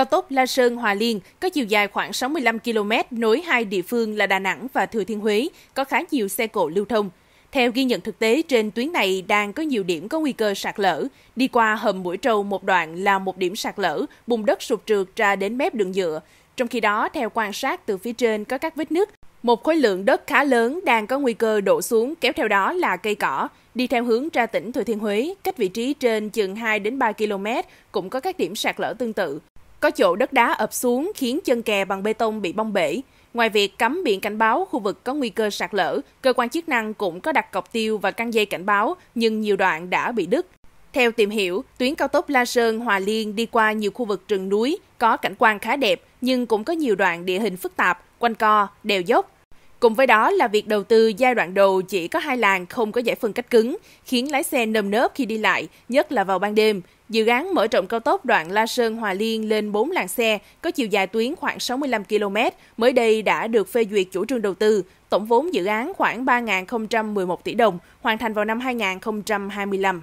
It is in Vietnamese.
Cao tốc La Sơn Hòa Liên có chiều dài khoảng 65 km nối hai địa phương là Đà Nẵng và Thừa Thiên Huế, có khá nhiều xe cộ lưu thông. Theo ghi nhận thực tế, trên tuyến này đang có nhiều điểm có nguy cơ sạt lở. Đi qua hầm Mũi Trâu một đoạn là một điểm sạt lở, bùn đất sụp trượt ra đến mép đường nhựa. Trong khi đó, theo quan sát từ phía trên có các vết nứt, một khối lượng đất khá lớn đang có nguy cơ đổ xuống, kéo theo đó là cây cỏ. Đi theo hướng ra tỉnh Thừa Thiên Huế, cách vị trí trên chừng 2 đến 3 km cũng có các điểm sạt lở tương tự. Có chỗ đất đá ập xuống khiến chân kè bằng bê tông bị bong bể. Ngoài việc cắm biển cảnh báo khu vực có nguy cơ sạt lở, cơ quan chức năng cũng có đặt cọc tiêu và căng dây cảnh báo, nhưng nhiều đoạn đã bị đứt. Theo tìm hiểu, tuyến cao tốc La Sơn Hòa Liên đi qua nhiều khu vực rừng núi có cảnh quan khá đẹp, nhưng cũng có nhiều đoạn địa hình phức tạp, quanh co, đèo dốc, Cùng với đó là việc đầu tư giai đoạn đầu chỉ có hai làn không có giải phân cách cứng, khiến lái xe nơm nớp khi đi lại, nhất là vào ban đêm. Dự án mở rộng cao tốc đoạn La Sơn Hòa Liên lên 4 làn xe, có chiều dài tuyến khoảng 65 km, mới đây đã được phê duyệt chủ trương đầu tư. Tổng vốn dự án khoảng 3.011 tỷ đồng, hoàn thành vào năm 2025.